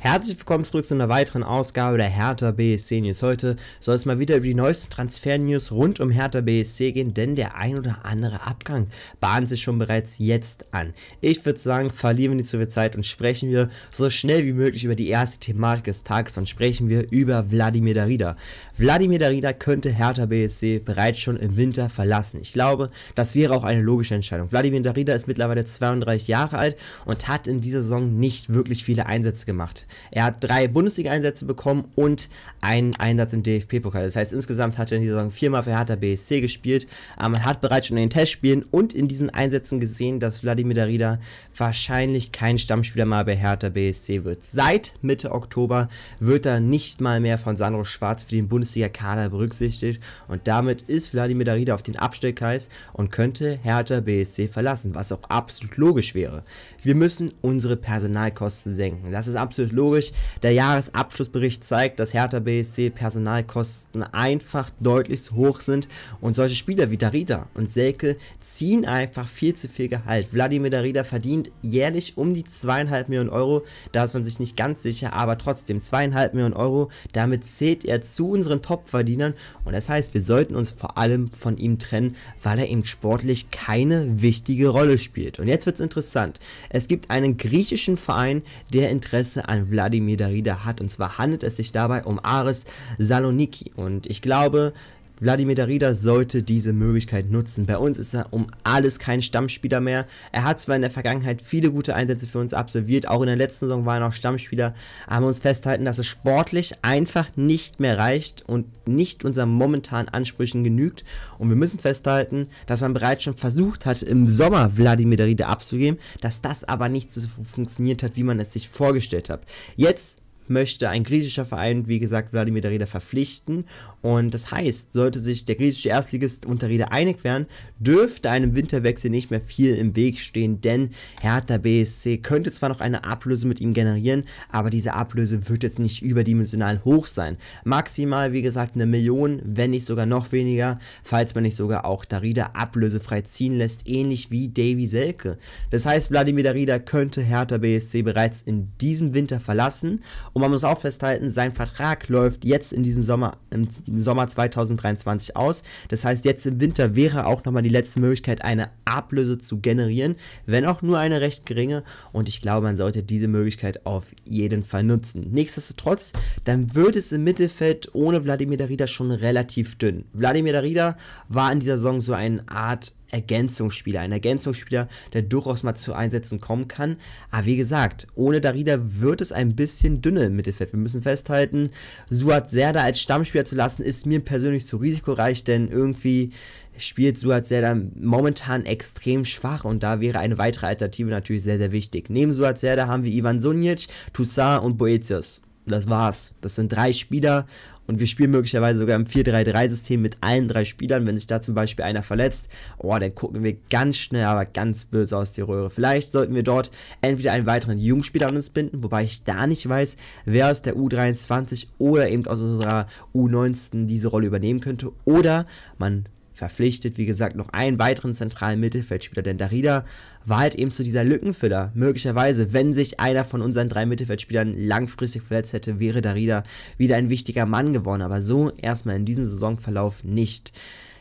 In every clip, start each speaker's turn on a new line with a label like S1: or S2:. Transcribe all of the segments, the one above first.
S1: Herzlich willkommen zurück zu einer weiteren Ausgabe der Hertha BSC News. Heute soll es mal wieder über die neuesten Transfer-News rund um Hertha BSC gehen, denn der ein oder andere Abgang bahnt sich schon bereits jetzt an. Ich würde sagen, verlieren wir nicht so viel Zeit und sprechen wir so schnell wie möglich über die erste Thematik des Tages und sprechen wir über Wladimir Darida. Wladimir Darida könnte Hertha BSC bereits schon im Winter verlassen. Ich glaube, das wäre auch eine logische Entscheidung. Wladimir Darida ist mittlerweile 32 Jahre alt und hat in dieser Saison nicht wirklich viele Einsätze gemacht. Er hat drei Bundesliga-Einsätze bekommen und einen Einsatz im dfp pokal Das heißt, insgesamt hat er in dieser Saison viermal für Hertha BSC gespielt. Aber ähm, man hat bereits schon in den Testspielen und in diesen Einsätzen gesehen, dass Vladimir Darida wahrscheinlich kein Stammspieler mal bei Hertha BSC wird. Seit Mitte Oktober wird er nicht mal mehr von Sandro Schwarz für den Bundesliga-Kader berücksichtigt. Und damit ist Vladimir Darida auf den Abstellkreis und könnte Hertha BSC verlassen, was auch absolut logisch wäre. Wir müssen unsere Personalkosten senken. Das ist absolut logisch logisch. Der Jahresabschlussbericht zeigt, dass Hertha BSC Personalkosten einfach deutlich zu hoch sind und solche Spieler wie Darida und Selke ziehen einfach viel zu viel Gehalt. Wladimir Darida verdient jährlich um die zweieinhalb Millionen Euro, da ist man sich nicht ganz sicher, aber trotzdem zweieinhalb Millionen Euro, damit zählt er zu unseren Topverdienern und das heißt, wir sollten uns vor allem von ihm trennen, weil er eben sportlich keine wichtige Rolle spielt. Und jetzt wird es interessant. Es gibt einen griechischen Verein, der Interesse an Wladimir Darida hat. Und zwar handelt es sich dabei um Aris Saloniki. Und ich glaube, Wladimir Darida sollte diese Möglichkeit nutzen. Bei uns ist er um alles kein Stammspieler mehr. Er hat zwar in der Vergangenheit viele gute Einsätze für uns absolviert, auch in der letzten Saison war er noch Stammspieler, aber wir uns festhalten, dass es sportlich einfach nicht mehr reicht und nicht unseren momentanen Ansprüchen genügt. Und wir müssen festhalten, dass man bereits schon versucht hat, im Sommer Wladimir Darida abzugeben, dass das aber nicht so funktioniert hat, wie man es sich vorgestellt hat. Jetzt möchte ein griechischer Verein, wie gesagt, Wladimir Darida verpflichten. Und das heißt, sollte sich der griechische Erstligist unter Rede einig werden, dürfte einem Winterwechsel nicht mehr viel im Weg stehen, denn Hertha BSC könnte zwar noch eine Ablöse mit ihm generieren, aber diese Ablöse wird jetzt nicht überdimensional hoch sein. Maximal, wie gesagt, eine Million, wenn nicht sogar noch weniger, falls man nicht sogar auch Darida ablösefrei ziehen lässt, ähnlich wie Davy Selke. Das heißt, Wladimir Darida könnte Hertha BSC bereits in diesem Winter verlassen und man muss auch festhalten, sein Vertrag läuft jetzt in diesem Sommer, im Sommer 2023 aus. Das heißt, jetzt im Winter wäre auch nochmal die letzte Möglichkeit, eine Ablöse zu generieren, wenn auch nur eine recht geringe. Und ich glaube, man sollte diese Möglichkeit auf jeden Fall nutzen. Nichtsdestotrotz, dann wird es im Mittelfeld ohne Wladimir Darida schon relativ dünn. Wladimir Darida war in dieser Saison so eine Art Ergänzungsspieler. Ein Ergänzungsspieler, der durchaus mal zu Einsätzen kommen kann. Aber wie gesagt, ohne Darida wird es ein bisschen dünner im Mittelfeld. Wir müssen festhalten, Suat Serda als Stammspieler zu lassen, ist mir persönlich zu risikoreich, denn irgendwie spielt Suat Serda momentan extrem schwach und da wäre eine weitere Alternative natürlich sehr, sehr wichtig. Neben Suat Serda haben wir Ivan Sunic, Toussaint und Boetius. Das war's. Das sind drei Spieler und wir spielen möglicherweise sogar im 4-3-3-System mit allen drei Spielern. Wenn sich da zum Beispiel einer verletzt, oh, dann gucken wir ganz schnell, aber ganz böse aus der Röhre. Vielleicht sollten wir dort entweder einen weiteren Jungspieler an uns binden, wobei ich da nicht weiß, wer aus der U23 oder eben aus unserer U19 diese Rolle übernehmen könnte. Oder man verpflichtet, wie gesagt, noch einen weiteren zentralen Mittelfeldspieler, denn Darida war halt eben zu dieser Lückenfüller. Möglicherweise, wenn sich einer von unseren drei Mittelfeldspielern langfristig verletzt hätte, wäre Darida wieder ein wichtiger Mann geworden, aber so erstmal in diesem Saisonverlauf nicht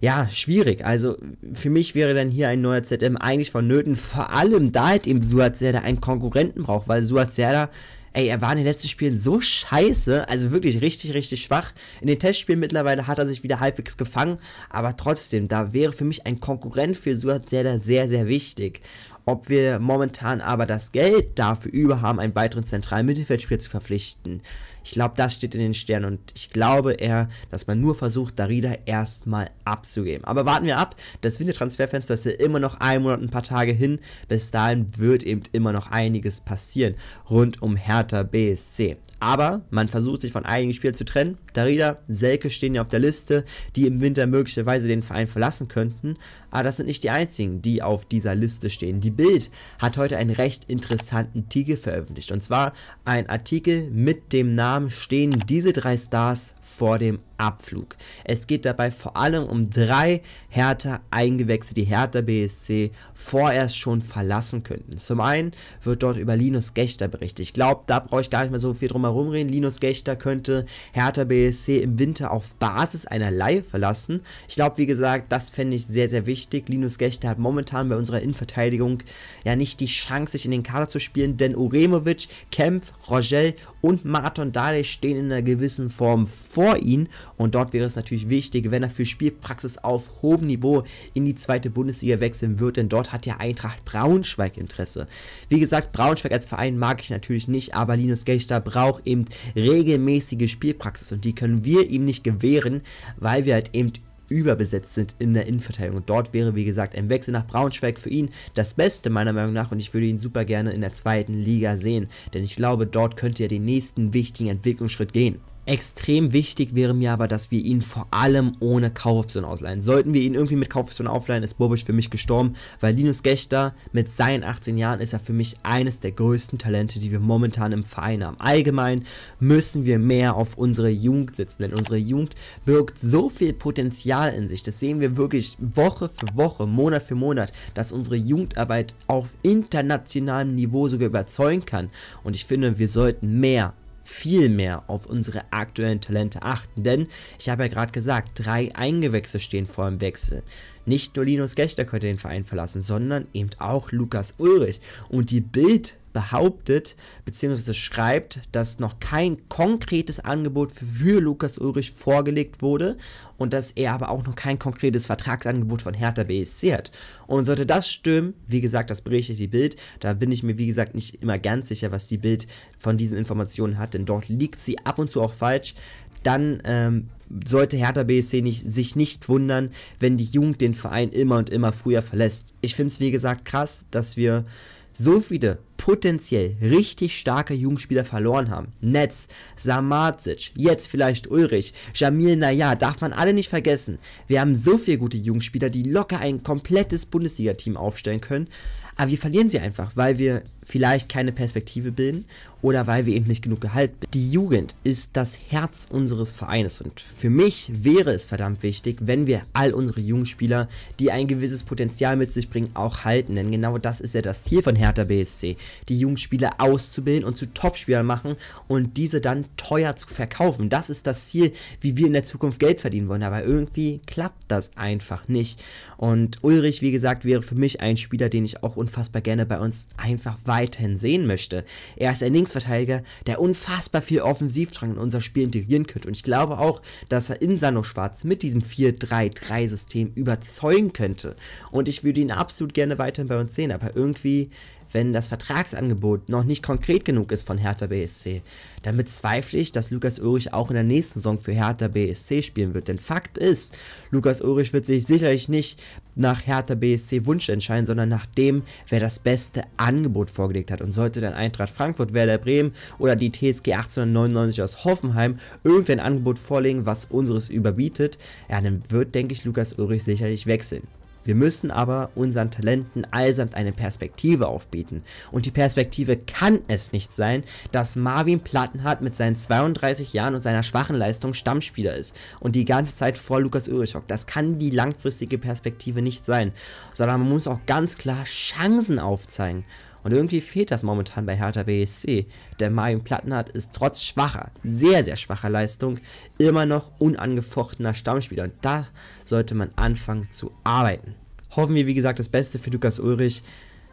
S1: ja, schwierig. Also für mich wäre dann hier ein neuer ZM eigentlich vonnöten, vor allem da halt eben Suazerda einen Konkurrenten braucht, weil Suazerda Ey, er war in den letzten Spielen so scheiße, also wirklich richtig, richtig schwach. In den Testspielen mittlerweile hat er sich wieder halbwegs gefangen, aber trotzdem, da wäre für mich ein Konkurrent für Suat Serdar sehr, sehr wichtig. Ob wir momentan aber das Geld dafür überhaben, einen weiteren zentralen Mittelfeldspieler zu verpflichten, ich glaube, das steht in den Sternen und ich glaube eher, dass man nur versucht, Darida erstmal abzugeben. Aber warten wir ab, das Wintertransferfenster ist ja immer noch ein Monat und ein paar Tage hin. Bis dahin wird eben immer noch einiges passieren rund um Hertha BSC. Aber man versucht sich von einigen Spielern zu trennen. Darida, Selke stehen ja auf der Liste, die im Winter möglicherweise den Verein verlassen könnten. Aber das sind nicht die einzigen, die auf dieser Liste stehen. Die Bild hat heute einen recht interessanten Artikel veröffentlicht. Und zwar ein Artikel mit dem Namen Stehen diese drei Stars vor dem Abflug. Es geht dabei vor allem um drei Hertha-Eingewächse, die Hertha BSC vorerst schon verlassen könnten. Zum einen wird dort über Linus Gächter berichtet. Ich glaube, da brauche ich gar nicht mehr so viel drum herum reden. Linus Gächter könnte Hertha BSC im Winter auf Basis einer Leihe verlassen. Ich glaube, wie gesagt, das fände ich sehr, sehr wichtig. Linus Gächter hat momentan bei unserer Innenverteidigung ja nicht die Chance, sich in den Kader zu spielen, denn Uremovic, Kempf, Rogel und Marathon Dale stehen in einer gewissen Form vor ihm. Und dort wäre es natürlich wichtig, wenn er für Spielpraxis auf hohem Niveau in die zweite Bundesliga wechseln wird, denn dort hat ja Eintracht Braunschweig Interesse. Wie gesagt, Braunschweig als Verein mag ich natürlich nicht, aber Linus Geichter braucht eben regelmäßige Spielpraxis und die können wir ihm nicht gewähren, weil wir halt eben überbesetzt sind in der Innenverteidigung. Und dort wäre, wie gesagt, ein Wechsel nach Braunschweig für ihn das Beste meiner Meinung nach und ich würde ihn super gerne in der zweiten Liga sehen, denn ich glaube, dort könnte er den nächsten wichtigen Entwicklungsschritt gehen. Extrem wichtig wäre mir aber, dass wir ihn vor allem ohne Kaufoption ausleihen. Sollten wir ihn irgendwie mit Kaufoption aufleihen, ist Bobic für mich gestorben, weil Linus Gächter mit seinen 18 Jahren ist er für mich eines der größten Talente, die wir momentan im Verein haben. Allgemein müssen wir mehr auf unsere Jugend setzen, denn unsere Jugend birgt so viel Potenzial in sich. Das sehen wir wirklich Woche für Woche, Monat für Monat, dass unsere Jugendarbeit auf internationalem Niveau sogar überzeugen kann. Und ich finde, wir sollten mehr viel mehr auf unsere aktuellen Talente achten. Denn ich habe ja gerade gesagt, drei Eingewechsel stehen vor dem Wechsel. Nicht nur Linus Gächter könnte den Verein verlassen, sondern eben auch Lukas Ulrich. Und die Bild behauptet bzw. schreibt, dass noch kein konkretes Angebot für Lukas Ulrich vorgelegt wurde und dass er aber auch noch kein konkretes Vertragsangebot von Hertha BSC hat. Und sollte das stimmen, wie gesagt, das berichtet die Bild, da bin ich mir wie gesagt nicht immer ganz sicher, was die Bild von diesen Informationen hat, denn dort liegt sie ab und zu auch falsch, dann ähm, sollte Hertha BSC nicht, sich nicht wundern, wenn die Jugend den Verein immer und immer früher verlässt. Ich finde es wie gesagt krass, dass wir so viele potenziell richtig starke Jugendspieler verloren haben. Netz, Samazic, jetzt vielleicht Ulrich, Jamil Naja, darf man alle nicht vergessen. Wir haben so viele gute Jugendspieler, die locker ein komplettes Bundesliga-Team aufstellen können, aber wir verlieren sie einfach, weil wir vielleicht keine Perspektive bilden oder weil wir eben nicht genug Gehalt bilden. Die Jugend ist das Herz unseres Vereines und für mich wäre es verdammt wichtig, wenn wir all unsere Jugendspieler, die ein gewisses Potenzial mit sich bringen, auch halten, denn genau das ist ja das Ziel von Hertha BSC die Jugendspieler auszubilden und zu Topspielern machen und diese dann teuer zu verkaufen. Das ist das Ziel, wie wir in der Zukunft Geld verdienen wollen. Aber irgendwie klappt das einfach nicht. Und Ulrich, wie gesagt, wäre für mich ein Spieler, den ich auch unfassbar gerne bei uns einfach weiterhin sehen möchte. Er ist ein Linksverteidiger, der unfassbar viel Offensivdrang in unser Spiel integrieren könnte. Und ich glaube auch, dass er in Sano Schwarz mit diesem 4-3-3-System überzeugen könnte. Und ich würde ihn absolut gerne weiterhin bei uns sehen, aber irgendwie wenn das Vertragsangebot noch nicht konkret genug ist von Hertha BSC. dann bezweifle ich, dass Lukas Ulrich auch in der nächsten Saison für Hertha BSC spielen wird. Denn Fakt ist, Lukas Ulrich wird sich sicherlich nicht nach Hertha BSC Wunsch entscheiden, sondern nach dem, wer das beste Angebot vorgelegt hat. Und sollte dann Eintracht Frankfurt, Werder Bremen oder die TSG 1899 aus Hoffenheim irgendein Angebot vorlegen, was unseres überbietet, ja, dann wird, denke ich, Lukas Ulrich sicherlich wechseln. Wir müssen aber unseren Talenten allsamt eine Perspektive aufbieten. Und die Perspektive kann es nicht sein, dass Marvin Plattenhardt mit seinen 32 Jahren und seiner schwachen Leistung Stammspieler ist und die ganze Zeit vor Lukas Ulrich hockt. Das kann die langfristige Perspektive nicht sein, sondern man muss auch ganz klar Chancen aufzeigen. Und irgendwie fehlt das momentan bei Hertha BSC, denn Marvin Plattenhardt ist trotz schwacher, sehr, sehr schwacher Leistung immer noch unangefochtener Stammspieler. Und da sollte man anfangen zu arbeiten. Hoffen wir, wie gesagt, das Beste für Lukas Ulrich.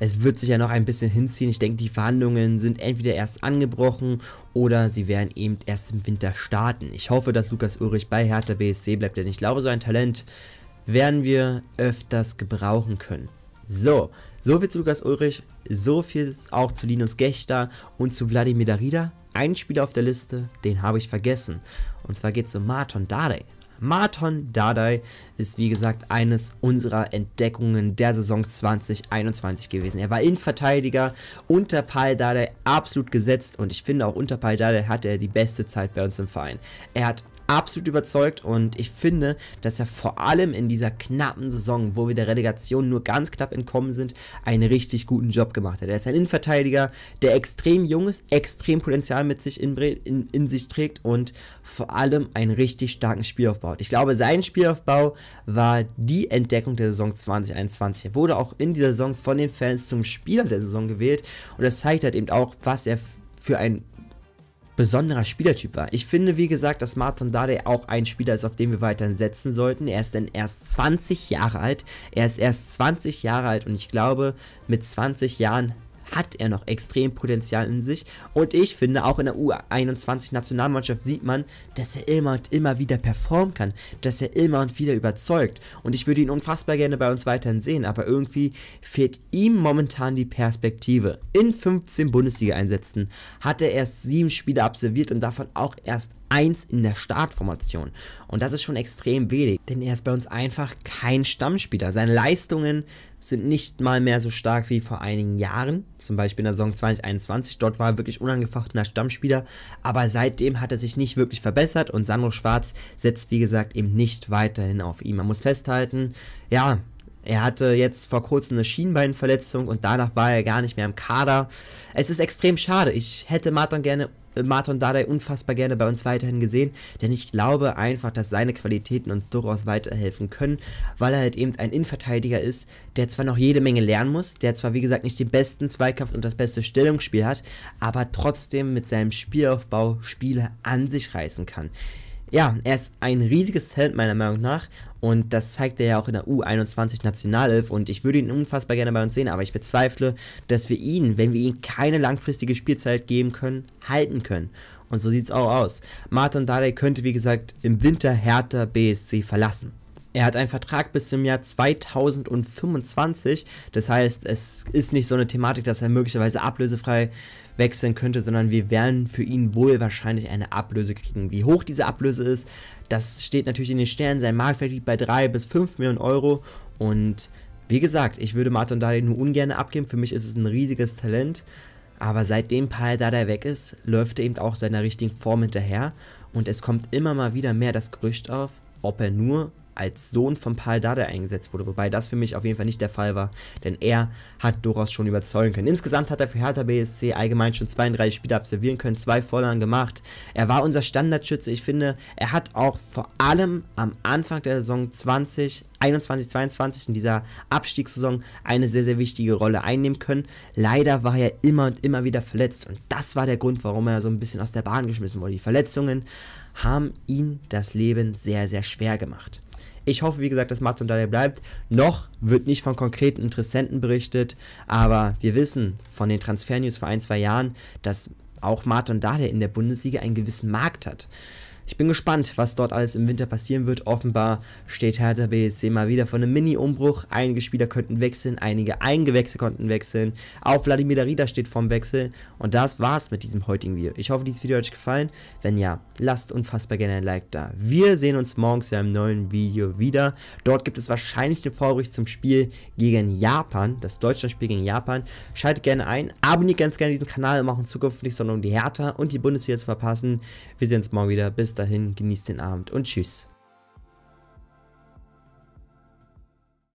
S1: Es wird sich ja noch ein bisschen hinziehen. Ich denke, die Verhandlungen sind entweder erst angebrochen oder sie werden eben erst im Winter starten. Ich hoffe, dass Lukas Ulrich bei Hertha BSC bleibt, denn ich glaube, so ein Talent werden wir öfters gebrauchen können. So, so viel zu Lukas Ulrich, so viel auch zu Linus Gächter und zu Wladimir Darida. Einen Spieler auf der Liste, den habe ich vergessen. Und zwar geht es um Marton Dade. Marathon Dadai ist wie gesagt eines unserer Entdeckungen der Saison 2021 gewesen. Er war Innenverteidiger unter Pal Dadai absolut gesetzt und ich finde auch unter Pal Dadai hatte er die beste Zeit bei uns im Verein. Er hat absolut überzeugt und ich finde, dass er vor allem in dieser knappen Saison, wo wir der Relegation nur ganz knapp entkommen sind, einen richtig guten Job gemacht hat. Er ist ein Innenverteidiger, der extrem jung ist, extrem Potenzial mit sich in, in, in sich trägt und vor allem einen richtig starken Spielaufbau hat. Ich glaube, sein Spielaufbau war die Entdeckung der Saison 2021. Er wurde auch in dieser Saison von den Fans zum Spieler der Saison gewählt und das zeigt halt eben auch, was er für ein besonderer Spielertyp war. Ich finde, wie gesagt, dass Martin Dade auch ein Spieler ist, auf den wir weiterhin setzen sollten. Er ist denn erst 20 Jahre alt. Er ist erst 20 Jahre alt und ich glaube, mit 20 Jahren hat er noch extrem Potenzial in sich. Und ich finde, auch in der U21-Nationalmannschaft sieht man, dass er immer und immer wieder performen kann, dass er immer und wieder überzeugt. Und ich würde ihn unfassbar gerne bei uns weiterhin sehen, aber irgendwie fehlt ihm momentan die Perspektive. In 15 Bundesliga-Einsätzen hat er erst 7 Spiele absolviert und davon auch erst 1 in der Startformation. Und das ist schon extrem wenig, denn er ist bei uns einfach kein Stammspieler. Seine Leistungen sind nicht mal mehr so stark wie vor einigen Jahren, zum Beispiel in der Saison 2021. Dort war er wirklich unangefochtener Stammspieler, aber seitdem hat er sich nicht wirklich verbessert und Sandro Schwarz setzt, wie gesagt, eben nicht weiterhin auf ihn. Man muss festhalten, ja, er hatte jetzt vor kurzem eine Schienbeinverletzung und danach war er gar nicht mehr im Kader. Es ist extrem schade. Ich hätte Martin gerne äh, Martin Dardai unfassbar gerne bei uns weiterhin gesehen, denn ich glaube einfach, dass seine Qualitäten uns durchaus weiterhelfen können, weil er halt eben ein Innenverteidiger ist, der zwar noch jede Menge lernen muss, der zwar wie gesagt nicht den besten Zweikampf und das beste Stellungsspiel hat, aber trotzdem mit seinem Spielaufbau Spiele an sich reißen kann ja, er ist ein riesiges Talent meiner Meinung nach und das zeigt er ja auch in der U21 Nationalelf und ich würde ihn unfassbar gerne bei uns sehen, aber ich bezweifle, dass wir ihn, wenn wir ihm keine langfristige Spielzeit geben können, halten können. Und so sieht es auch aus. Martin Dardai könnte, wie gesagt, im Winter Hertha BSC verlassen. Er hat einen Vertrag bis zum Jahr 2025. Das heißt, es ist nicht so eine Thematik, dass er möglicherweise ablösefrei wechseln könnte, sondern wir werden für ihn wohl wahrscheinlich eine Ablöse kriegen. Wie hoch diese Ablöse ist, das steht natürlich in den Sternen. Sein Marktwert liegt bei 3 bis 5 Millionen Euro. Und wie gesagt, ich würde Martin Dali nur ungern abgeben. Für mich ist es ein riesiges Talent. Aber seitdem Paul Dada weg ist, läuft er eben auch seiner richtigen Form hinterher. Und es kommt immer mal wieder mehr das Gerücht auf, ob er nur als Sohn von Paul Dada eingesetzt wurde, wobei das für mich auf jeden Fall nicht der Fall war, denn er hat durchaus schon überzeugen können. Insgesamt hat er für Hertha BSC allgemein schon 32 Spiele absolvieren können, zwei Vorlagen gemacht. Er war unser Standardschütze. Ich finde, er hat auch vor allem am Anfang der Saison 20 21, 22 in dieser Abstiegssaison eine sehr, sehr wichtige Rolle einnehmen können. Leider war er immer und immer wieder verletzt und das war der Grund, warum er so ein bisschen aus der Bahn geschmissen wurde. Die Verletzungen haben ihn das Leben sehr, sehr schwer gemacht. Ich hoffe, wie gesagt, dass Martin und bleibt. Noch wird nicht von konkreten Interessenten berichtet, aber wir wissen von den Transfernews vor ein, zwei Jahren, dass auch Martin Dahle in der Bundesliga einen gewissen Markt hat. Ich bin gespannt, was dort alles im Winter passieren wird. Offenbar steht Hertha BSC mal wieder vor einem Mini-Umbruch. Einige Spieler könnten wechseln, einige Eingewechsel konnten wechseln. Auch Vladimir Darida steht vorm Wechsel. Und das war's mit diesem heutigen Video. Ich hoffe, dieses Video hat euch gefallen. Wenn ja, lasst unfassbar gerne ein Like da. Wir sehen uns morgens zu einem neuen Video wieder. Dort gibt es wahrscheinlich den Vorbericht zum Spiel gegen Japan, das Deutschlandspiel gegen Japan. Schaltet gerne ein, abonniert ganz gerne diesen Kanal, und auch in Zukunft nichts, sondern um die Hertha und die Bundeswehr zu verpassen. Wir sehen uns morgen wieder. Bis dahin, genießt den Abend und tschüss.